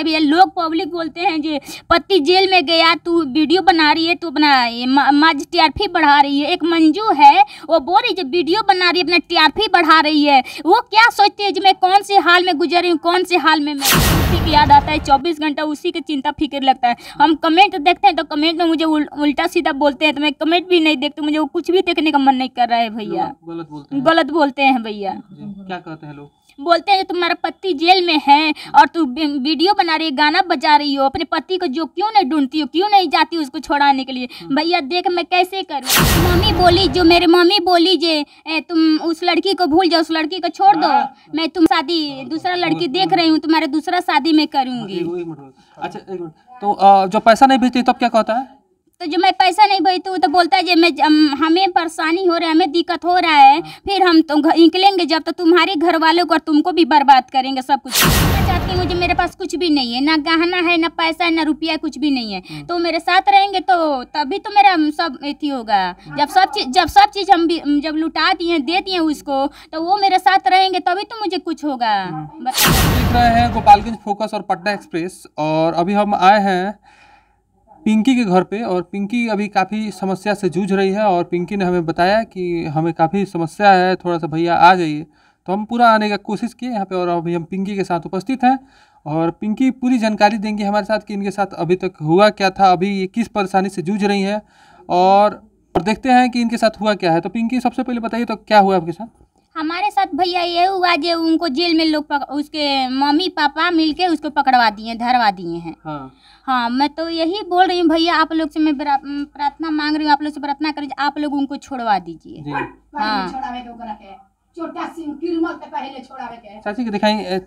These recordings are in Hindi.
जाता है भैया लोग पब्लिक बोलते हैं जो पति जेल में गया तू वीडियो बना रही है तू अपना माँ जी टी बढ़ा रही है एक मंजू है वो बोल रही जो वीडियो बना रही है अपना टी बढ़ा रही है वो क्या सोचती है जो मैं कौन से हाल में गुजर रही हूँ कौन से हाल में मैं उसी की याद आता है चौबीस घंटा उसी की चिंता फिक्र लगता है हम कमेंट देखते हैं तो कमेंट में मुझे उल्टा सीधा बोलते हैं तो मैं कमेंट भी नहीं देखती मुझे वो कुछ भी देखने का मन नहीं कर रहा है भैया गलत बोलते हैं भैया क्या कहते हैं लोग बोलते हैं तुम्हारा पति जेल में है और तू वीडियो बना रही है गाना बजा रही हो अपने पति को जो क्यों नहीं ढूंढती हो क्यों नहीं जाती उसको छोड़ाने के लिए हाँ। भैया देख मैं कैसे करूँ मम्मी बोली जो मेरे मम्मी बोली जे तुम उस लड़की को भूल जाओ उस लड़की को छोड़ दो हाँ। मैं तुम शादी हाँ, तो दूसरा लड़की देख रही हूँ तुम्हारा दूसरा शादी में करूँगी अच्छा तो जो पैसा नहीं भेजती तब क्या कहता है तो जो मैं पैसा नहीं भाई तो तो बोलता है जे मैं हमें परेशानी हो रहा है हमें दिक्कत हो रहा है फिर हम तो निकलेंगे जब तो तुम्हारे घर वालों को और तुमको भी बर्बाद करेंगे सब कुछ मैं चाहती हूँ जो मेरे पास कुछ भी नहीं है ना गहना है ना पैसा है ना रुपया कुछ भी नहीं है हम्म। तो मेरे साथ रहेंगे तो तभी तो मेरा सब एथी होगा जब सब चीज जब सब चीज़ हम जब लुटा दिए दे दिए उसको तो वो मेरे साथ रहेंगे तभी तो मुझे कुछ होगा देख हम्म। रहे हैं गोपालगंज फोकस और पटना एक्सप्रेस और अभी हम आए हैं पिंकी के घर पे और पिंकी अभी काफ़ी समस्या से जूझ रही है और पिंकी ने हमें बताया कि हमें काफ़ी समस्या है थोड़ा सा भैया आ जाइए तो हम पूरा आने का कोशिश किए यहाँ पे और अभी हम पिंकी के साथ उपस्थित हैं और पिंकी पूरी जानकारी देंगी हमारे साथ कि इनके साथ अभी तक हुआ क्या था अभी ये किस परेशानी से जूझ रही हैं और देखते हैं कि इनके साथ हुआ क्या है तो पिंकी सबसे पहले बताइए तो क्या हुआ आपके साथ हमारे बात भैया ये हुआ जो उनको जेल में लोग पक, उसके मम्मी पापा मिलके उसको पकड़वा दिए धरवा दिए हैं हाँ।, हाँ मैं तो यही बोल रही हूँ भैया आप लोग से मैं प्रार्थना मांग रही हूँ आप लोग से प्रार्थना कर आप लोग उनको छोड़वा दीजिए हाँ चाची के दिखाई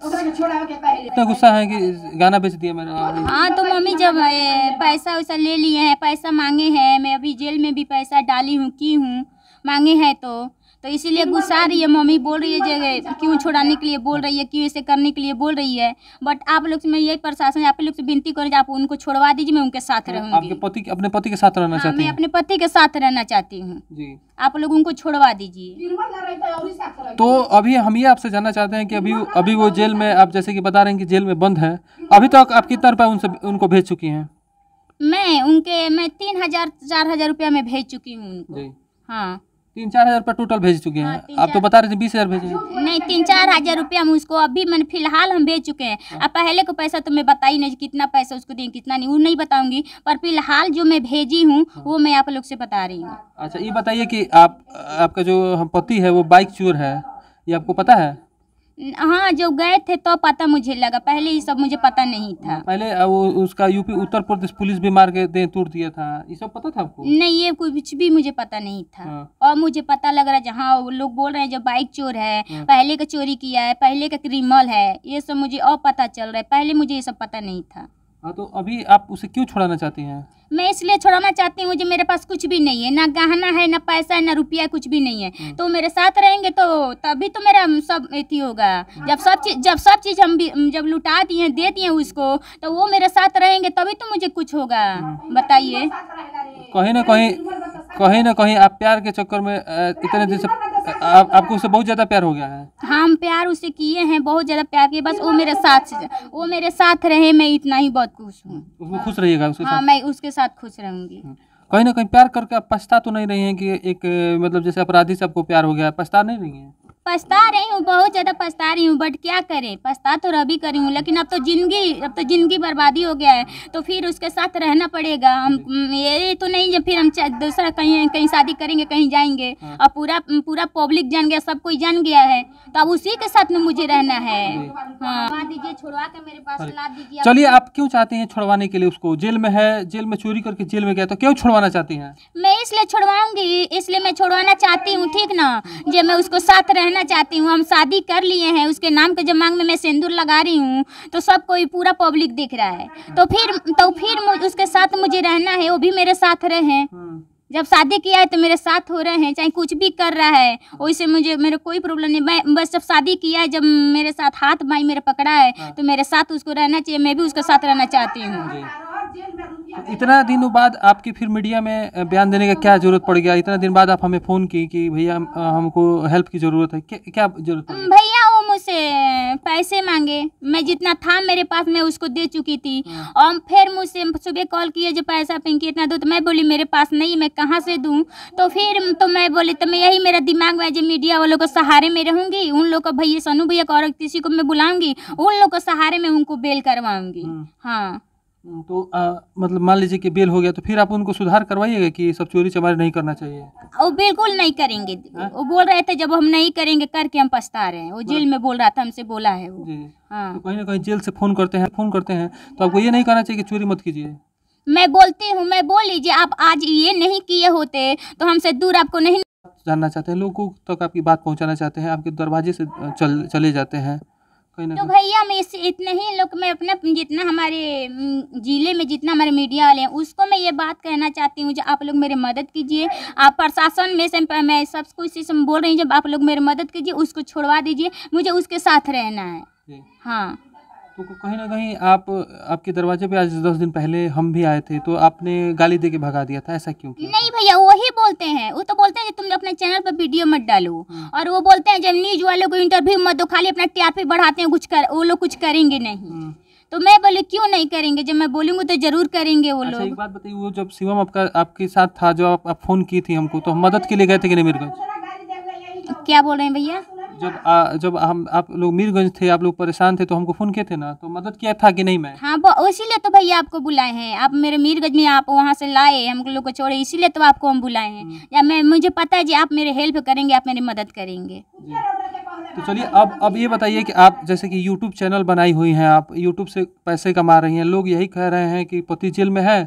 गुस्सा है कि गाना बेच दिया मैंने हाँ, हाँ तो मम्मी जब पैसा वैसा ले लिए हैं पैसा मांगे हैं मैं अभी जेल में भी पैसा डाली हूँ की हूँ मांगे हैं तो तो इसीलिए गुस्सा रही है मम्मी बोल रही है जगह क्यों छोड़ाने के लिए बोल रही है क्यों ऐसे करने के लिए बोल रही है बट आप लोग से मैं यही प्रशासन आप लोग से विनती करूँ आप उनको छोड़वा दीजिए मैं उनके साथ रहूँगी अपने पति के साथ रहना हाँ, चाहती मैं अपने पति के साथ रहना चाहती हूँ आप लोग उनको छोड़वा दीजिए तो अभी हम ये आपसे जानना चाहते हैं कि अभी अभी वो जेल में आप जैसे कि बता रहे हैं कि जेल में बंद है अभी तक आप कितना रुपया उनसे उनको भेज चुकी हैं मैं उनके मैं तीन हजार चार हजार रुपया में भेज चुकी हूँ उनको हाँ तीन चार हजार रुपया टोटल भेज चुके हैं हाँ, आप तो बता रहे थे बीस हजार भेजे नहीं तीन चार हजार रुपया हम उसको अभी मैंने फिलहाल हम भेज चुके हैं हाँ। अब पहले को पैसा तो मैं बताई नहीं कितना पैसा उसको दें कितना नहीं वो नहीं बताऊंगी पर फिलहाल जो मैं भेजी हूँ हाँ। वो मैं आप लोग से बता रही हूँ अच्छा ये बताइए की आप आपका जो पति है वो बाइक चोर है ये आपको पता है हाँ जो गए थे तो पता मुझे लगा पहले ये सब मुझे पता नहीं हाँ, था पहले वो उसका यूपी उत्तर प्रदेश पुलिस भी मार के दे तोड़ दिया था ये सब पता था आपको नहीं ये कुछ भी मुझे पता नहीं था हाँ। और मुझे पता लग रहा जहाँ लोग बोल रहे हैं जो बाइक चोर है हाँ। पहले का चोरी किया है पहले का क्रिमिनल है ये सब मुझे और पता चल रहा है पहले मुझे ये सब पता नहीं था हाँ तो अभी आप उसे क्यों छोड़ाना चाहती हैं मैं इसलिए छोड़ाना चाहती हूँ जो मेरे पास कुछ भी नहीं है ना गहना है ना पैसा है ना रुपया कुछ भी नहीं है हम्म। तो मेरे साथ रहेंगे तो तभी तो मेरा सब एथी होगा हाँ। जब सब चीज जब सब चीज हम भी जब लुटा दिए दे दिए उसको तो वो मेरे साथ रहेंगे तभी तो मुझे कुछ होगा बताइए कहीं ना कहीं कहीं ना कहीं आप प्यार के चक्कर में इतने दिन से आप, आपको उससे बहुत ज़्यादा प्यार हो गया है हम प्यार उसे किए हैं बहुत ज़्यादा प्यार किए बस वो मेरे साथ वो मेरे साथ रहे मैं इतना ही बहुत खुश हूँ खुश रहिएगा उसके हाँ, साथ मैं उसके साथ खुश रहूंगी हाँ। कहीं ना कहीं प्यार करके आप पछता तो नहीं रही हैं कि एक मतलब जैसे अपराधी से आपको प्यार हो गया पछता नहीं रही हैं पछता रही हूँ बहुत ज़्यादा पछता रही हूँ बट क्या करें पछता तो रभी करी हूँ लेकिन अब तो ज़िंदगी अब तो ज़िंदगी बर्बादी हो गया है तो फिर उसके साथ रहना पड़ेगा हम ये तो नहीं जब फिर हम दूसरा कहीं कहीं शादी करेंगे कहीं जाएंगे हाँ। और पूरा पूरा पब्लिक जान गया सब कोई जान गया है तो अब उसी के साथ में मुझे रहना है हाँ दीजिए के मेरे पास ला दीजिए चलिए तो- आप क्यों चाहते हैं छोड़वाने के लिए उसको जेल में है जेल में चोरी करके जेल में गया तो क्यों छुड़वाना चाहती हैं मैं इसलिए छुड़वाऊंगी इसलिए मैं छोड़वाना चाहती हूँ ठीक ना हाँ। जब मैं उसको साथ रहना कहना चाहती हूँ हम शादी कर लिए हैं उसके नाम के जब मांग में मैं सिंदूर लगा रही हूँ तो सब कोई पूरा पब्लिक देख रहा है तो फिर तो फिर उसके साथ मुझे रहना है वो भी मेरे साथ रहे हाँ। जब शादी किया है तो मेरे साथ हो रहे हैं चाहे कुछ भी कर रहा है वैसे मुझे मेरे कोई प्रॉब्लम नहीं मैं बस जब शादी किया है जब मेरे साथ हाथ भाई मेरा पकड़ा है हाँ। तो मेरे साथ उसको रहना चाहिए मैं भी उसके साथ रहना चाहती हूँ इतना दिनों बाद आपकी फिर मीडिया में बयान देने का क्या जरूरत पड़ गया इतना दिन बाद आप हमें फ़ोन की कि भैया हमको हेल्प की ज़रूरत है क्या, क्या जरूरत भैया वो मुझसे पैसे मांगे मैं जितना था मेरे पास मैं उसको दे चुकी थी हाँ। और फिर मुझसे सुबह कॉल किए जो पैसा पिंकी इतना दो तो मैं बोली मेरे पास नहीं मैं कहाँ से दूँ तो फिर तो मैं बोली तो मैं यही मेरा दिमाग में जो मीडिया वालों को सहारे में रहूंगी उन लोग का भैया सोनू भैया को और किसी को मैं बुलाऊंगी उन लोग को सहारे में उनको बेल करवाऊंगी हाँ, हाँ। हम्म, तो आ, मतलब मान लीजिए कि बेल हो गया तो फिर आप उनको सुधार करवाइएगा कि सब चोरी चमारी नहीं करना चाहिए वो बिल्कुल नहीं करेंगे आ? हाँ? वो बोल रहे थे जब हम नहीं करेंगे करके हम पछता रहे हैं वो हाँ। जेल में बोल रहा था हमसे बोला है वो हाँ। तो कहीं ना कहीं जेल से फोन करते हैं फोन करते हैं तो आपको ये नहीं करना चाहिए कि चोरी मत कीजिए मैं बोलती हूँ मैं बोल लीजिए आप आज ये नहीं किए होते तो हमसे दूर आपको नहीं जानना चाहते हैं लोगों तक आपकी बात पहुँचाना चाहते हैं आपके दरवाजे से चले जाते हैं तो भैया मैं इस इतने ही लोग मैं अपना जितना हमारे जिले में जितना हमारे मीडिया वाले हैं उसको मैं ये बात कहना चाहती हूँ जो आप लोग मेरी मदद कीजिए आप प्रशासन में से मैं सब कुछ इसी बोल रही हूँ जब आप लोग मेरी मदद कीजिए उसको छोड़वा दीजिए मुझे उसके साथ रहना है हाँ तो कहीं ना कहीं आप आपके दरवाजे पे आज दस दिन पहले हम भी आए थे तो आपने गाली दे के भगा दिया था ऐसा क्यों किया नहीं भैया वही बोलते हैं वो तो बोलते हैं कि तुम अपने चैनल पर वीडियो मत डालो हम्म। और वो बोलते हैं जब न्यूज वालों को इंटरव्यू मत दो खाली अपना टीआरपी बढ़ाते हैं कुछ कर वो लोग कुछ करेंगे नहीं हम्म। तो मैं बोले क्यों नहीं करेंगे जब मैं बोलूंगी तो जरूर करेंगे वो अच्छा, लोग एक बात बताइए वो जब शिवम आपका आपके साथ था जो आप, आप फोन की थी हमको तो हम मदद के लिए गए थे कि नहीं मेरे को क्या बोल रहे हैं भैया जब आ, जब हम आप लोग मीरगंज थे आप लोग परेशान थे तो हमको फोन किए थे ना तो मदद किया था कि नहीं मैं हाँ इसीलिए तो भैया आपको बुलाए हैं आप मेरे मीरगंज में आप वहाँ से लाए हम लोग को छोड़े इसीलिए तो आपको हम बुलाए हैं हम्म। या मैं मुझे पता है जी आप मेरे हेल्प करेंगे आप मेरी मदद करेंगे तो चलिए अब अब ये बताइए कि आप जैसे कि यूट्यूब चैनल बनाई हुई हैं आप यूट्यूब से पैसे कमा रही हैं लोग यही कह रहे हैं कि पति जेल में है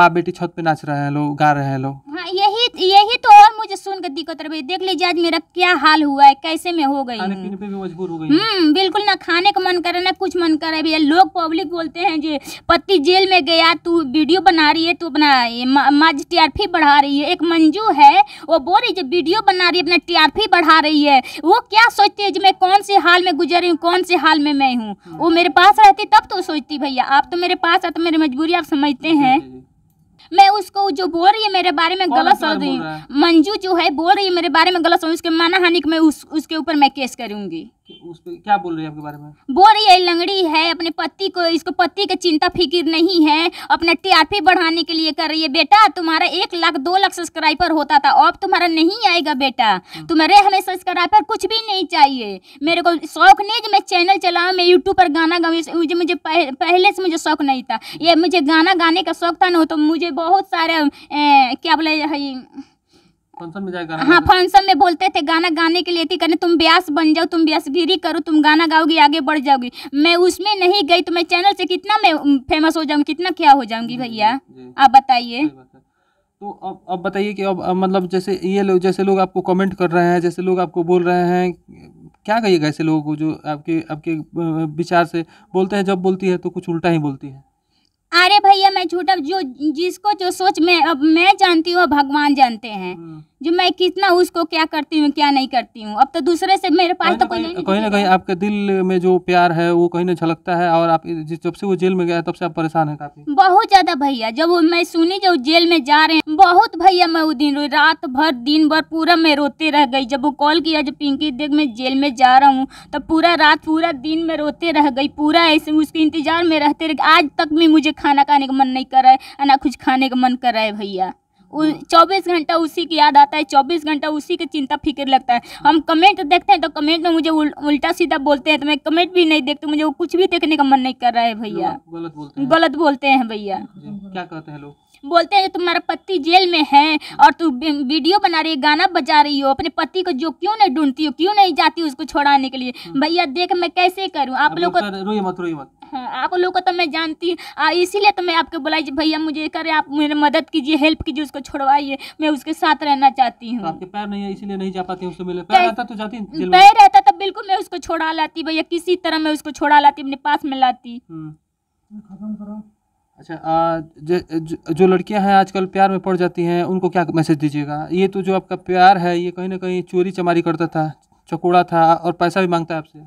माँ बेटी छत पे नाच रहे हैं लोग गा रहे हैं लोग हाँ यही यही तो मुझे सुन गद्दी को तरबे देख लीजिए आज मेरा क्या हाल हुआ है कैसे मैं हो गई हम्म बिल्कुल ना खाने का मन करे ना कुछ मन करे भैया लोग पब्लिक बोलते हैं जो पति जेल में गया तू वीडियो बना रही है तू अपना माज टी आर बढ़ा रही है एक मंजू है वो बोल रही जो वीडियो बना रही है अपना टी आर बढ़ा रही है वो क्या सोचती है जो मैं कौन से हाल में गुजर रही हूँ कौन से हाल में मैं हूँ हम्म। वो मेरे पास रहती तब तो सोचती भैया आप तो मेरे पास आते मेरी मजबूरी आप समझते हैं मैं उसको जो बोल रही है मेरे बारे में गलत सोच रही हूँ मंजू जो है बोल रही है मेरे बारे में गलत समझ उसके माना हानि मैं उस, उसके ऊपर मैं केस करूंगी उस पे क्या बोल रही है आपके बारे में बोल रही है लंगड़ी है अपने पति को इसको पति की चिंता फिक्र नहीं है अपना टीआरपी बढ़ाने के लिए कर रही है बेटा तुम्हारा एक लाख दो लाख सब्सक्राइबर होता था अब तुम्हारा नहीं आएगा बेटा हाँ। तुम्हारे हमें सब्सक्राइबर कुछ भी नहीं चाहिए मेरे को शौक नहीं जो मैं चैनल चलाऊँ मैं यूट्यूब पर गाना गाऊ मुझे मुझे पह, पहले से मुझे शौक नहीं था ये मुझे गाना गाने का शौक था ना तो मुझे बहुत सारे क्या बोले हाँ फंक्शन में बोलते थे गाना गाने के लिए थी कहने तुम ब्यास बन जाओ तुम ब्यासगिरी करो तुम गाना गाओगी आगे बढ़ जाओगी मैं उसमें नहीं गई तो मैं चैनल से कितना मैं फेमस हो जाऊंगी कितना क्या हो जाऊंगी भैया आप बताइए तो अब अब बताइए कि अब, अब मतलब जैसे ये लोग जैसे लोग आपको कमेंट कर रहे हैं जैसे लोग आपको बोल रहे हैं क्या कहिएगा ऐसे लोगों को जो आपके आपके विचार से बोलते हैं जब बोलती है तो कुछ उल्टा ही बोलती है अरे भैया मैं झूठा जो जिसको जो सोच मैं अब मैं जानती हूँ भगवान जानते हैं हम्म। जो मैं कितना उसको क्या करती हूँ क्या नहीं करती हूँ अब तो दूसरे से मेरे पास तो कोई नहीं कहीं ना कहीं आपके दिल में जो प्यार है वो कहीं ना झलकता है और आप जब से वो जेल में गया तब से आप परेशान है काफी बहुत ज्यादा भैया जब मैं सुनी जब जेल में जा रहे हैं बहुत भैया मैं वो दिन रात भर दिन भर पूरा मैं रोते रह गई जब वो कॉल किया जब पिंकी देख मैं जेल में जा रहा हूँ तब पूरा रात पूरा दिन में रोते रह गई पूरा ऐसे उसके इंतजार में रहते रह आज तक भी मुझे खाना खाने का मन नहीं कर रहा है ना कुछ खाने का मन कर रहा है भैया चौबीस घंटा उसी की याद आता है चौबीस घंटा उसी की चिंता फिक्र लगता है हम कमेंट देखते हैं तो कमेंट में मुझे उल, उल्टा सीधा बोलते हैं तो मैं कमेंट भी नहीं देखती मुझे वो कुछ भी देखने का मन नहीं कर रहा है भैया गलत बोलते हैं भैया क्या कहते हैं लोग बोलते हैं तुम्हारा पति जेल में है और तू वीडियो बना रही है गाना बजा रही हो अपने पति को जो क्यों नहीं ढूंढती हो क्यों नहीं जाती उसको छोड़ाने के लिए हम्म। भैया देख मैं कैसे करूँ आप लोग को रोइए मत रोइए मत हाँ आप लोग को तो मैं जानती हूँ इसीलिए तो मैं आपको बुलाई भैया मुझे करे आप मेरे मदद कीजिए हेल्प कीजिए उसको छोड़वाइए मैं उसके साथ रहना चाहती हूँ आपके पैर नहीं है इसीलिए नहीं जा पाती उससे मिले तो पैर रहता तो जाती पैर रहता तब बिल्कुल मैं उसको छोड़ा लाती भैया किसी तरह मैं उसको छोड़ा लाती अपने पास में लाती हम्म। अच्छा आ, ज, जो लड़कियां हैं आजकल प्यार में पड़ जाती हैं उनको क्या मैसेज दीजिएगा ये तो जो आपका प्यार है ये कहीं ना कहीं चोरी चमारी करता था चकोड़ा था और पैसा भी मांगता है आपसे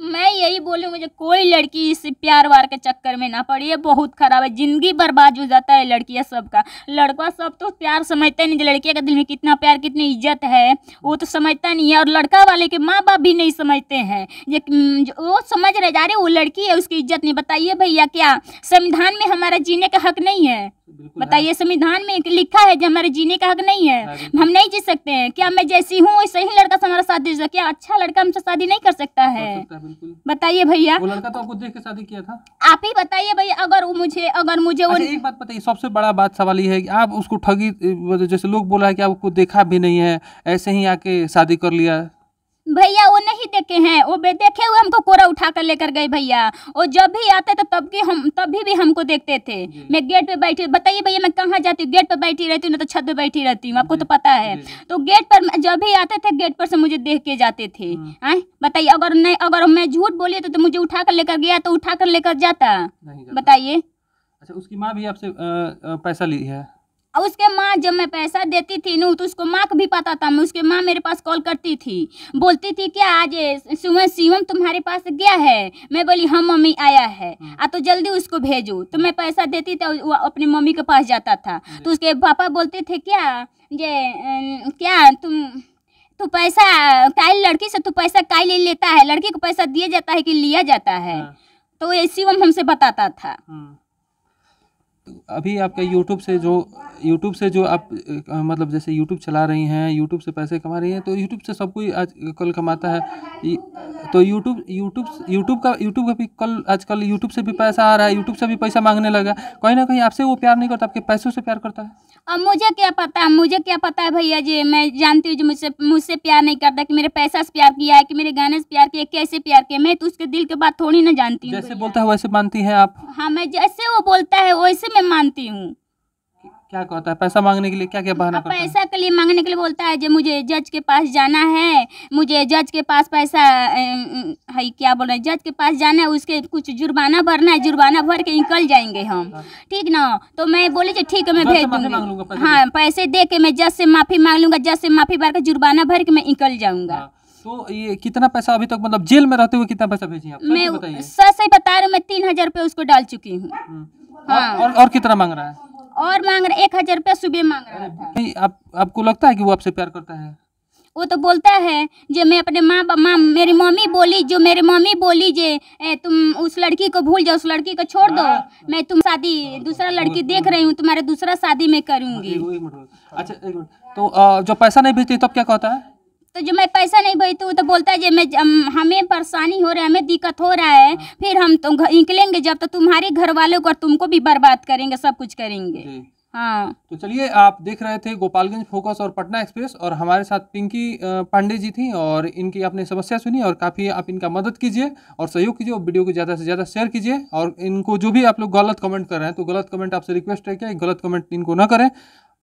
मैं यही बोलूँगी मुझे कोई लड़की इस प्यार वार के चक्कर में ना पड़ी ये बहुत खराब है ज़िंदगी बर्बाद हो जाता है लड़कियाँ सबका लड़का सब तो प्यार समझता नहीं लड़किया के दिल में कितना प्यार कितनी इज्जत है वो तो समझता नहीं है और लड़का वाले के माँ बाप भी नहीं समझते हैं ये वो समझ रहे जा रहे वो लड़की है उसकी इज्जत नहीं बताइए भैया क्या संविधान में हमारा जीने का हक नहीं है हाँ। बताइए संविधान में लिखा है कि हमारे जीने का हक नहीं है हाँ हम नहीं जी सकते हैं क्या मैं जैसी हूँ वैसे ही लड़का से हमारा साथ दे क्या अच्छा लड़का हमसे शादी नहीं कर सकता है बताइए भैया लड़का तो आपको देख के शादी किया था आप ही बताइए भैया अगर मुझे अगर मुझे वो अच्छा, एक बात बताइए सबसे बड़ा बात सवाल ये है कि आप उसको ठगी जैसे लोग बोला है कि आपको देखा भी नहीं है ऐसे ही आके शादी कर लिया भैया वो नहीं देखे हैं वो देखे हुए हमको कोरा उठा कर लेकर गए भैया और जब भी आते तो तब के हम तभी भी हमको देखते थे मैं गेट पे बैठी बताइए भैया मैं कहाँ जाती हूँ गेट पे बैठी रहती हूँ ना तो छत पे बैठी रहती हूँ आपको तो पता है तो गेट पर जब भी आते थे गेट पर से मुझे देख के जाते थे हाँ। आए बताइए अगर नहीं अगर मैं झूठ बोली तो, तो मुझे उठा कर लेकर गया तो उठा कर लेकर जाता बताइए अच्छा उसकी माँ भी आपसे पैसा ली है और उसके माँ जब मैं पैसा देती थी ना तो उसको माँ को भी पता था मैं उसके माँ मेरे पास कॉल करती थी बोलती थी क्या आज सुबह शिवम तुम्हारे पास गया है मैं बोली हाँ मम्मी आया है हाँ। आ तो जल्दी उसको भेजो तो मैं पैसा देती थी तो वो अपनी मम्मी के पास जाता था तो उसके पापा बोलते थे क्या ये क्या तुम तू पैसा कायल लड़की से तू पैसा काय ले लेता है लड़की को पैसा दिया जाता है कि लिया जाता है हाँ। तो ये शिवम हमसे बताता था हाँ। अभी आपका यूट्यूब से जो यूट्यूब से जो आप मतलब जैसे यूट्यूब चला रही हैं यूट्यूब से पैसे कमा रही हैं तो यूट्यूब से सब कोई आज कल कमाता है तो यूट्यूब यूट्यूब यूट्यूब का यूट्यूब का भी कल आजकल यूट्यूब से भी पैसा आ रहा है यूट्यूब से भी पैसा मांगने लगा कहीं ना कहीं आपसे वो प्यार नहीं करता आपके पैसों से प्यार करता है अब मुझे क्या पता मुझे क्या पता है भैया जी मैं जानती हूँ जो मुझसे मुझसे प्यार नहीं करता कि मेरे पैसा से प्यार किया है कि मेरे गाने से प्यार किया कैसे प्यार किया मैं तो उसके दिल के बात थोड़ी ना जानती हूँ जैसे बोलता है वैसे मानती है आप हाँ मैं जैसे वो बोलता है वैसे मैं मानती हूँ क्या कहता है पैसा मांगने के लिए क्या क्या बहाना करता पैसा के लिए मांगने के लिए बोलता है जो मुझे जज के पास जाना है मुझे जज के पास पैसा है क्या बोल रहे हैं जज के पास जाना है उसके कुछ जुर्माना भरना है जुर्माना भर के निकल जाएंगे हम हाँ। ठीक ना तो मैं बोली जी ठीक है मैं भेज दूंगी हाँ पैसे दे के मैं जज से माफ़ी मांग लूंगा जज से माफ़ी भर के जुर्माना भर के मैं निकल जाऊंगा हाँ। तो ये कितना पैसा अभी तक मतलब जेल में रहते हुए कितना पैसा भेजी आप मैं सर सही बता रहा हूँ मैं तीन हजार रूपए उसको डाल चुकी हूँ हम्म। हाँ। और, और, और कितना मांग रहा है और मांग रहा एक हजार रूपया सुबह मांग रहा है आप आपको लगता है कि वो आपसे प्यार करता है वो तो बोलता है जो मैं अपने माँ माँ मेरी मम्मी बोली जो मेरी मम्मी बोली जे ए, तुम उस लड़की को भूल जाओ उस लड़की को छोड़ दो हाँ। मैं तुम शादी हाँ, तो दूसरा लड़की तो देख रही हूँ तुम्हारा दूसरा शादी में हाँ, करूँगी अच्छा तो जो पैसा नहीं भेजती तब तो क्या कहता है तो जो मैं पैसा नहीं भरी तो तो बोलता है जो मैं हमें परेशानी हो रहा है हमें दिक्कत हो रहा है हाँ। फिर हम तो निकलेंगे जब तो तुम्हारे घर वाले को और तुमको भी बर्बाद करेंगे सब कुछ करेंगे हाँ तो चलिए आप देख रहे थे गोपालगंज फोकस और पटना एक्सप्रेस और हमारे साथ पिंकी पांडे जी थी और इनकी आपने समस्या सुनी और काफ़ी आप इनका मदद कीजिए और सहयोग कीजिए और वीडियो को ज़्यादा से ज़्यादा शेयर कीजिए और इनको जो भी आप लोग गलत कमेंट कर रहे हैं तो गलत कमेंट आपसे रिक्वेस्ट है क्या गलत कमेंट इनको ना करें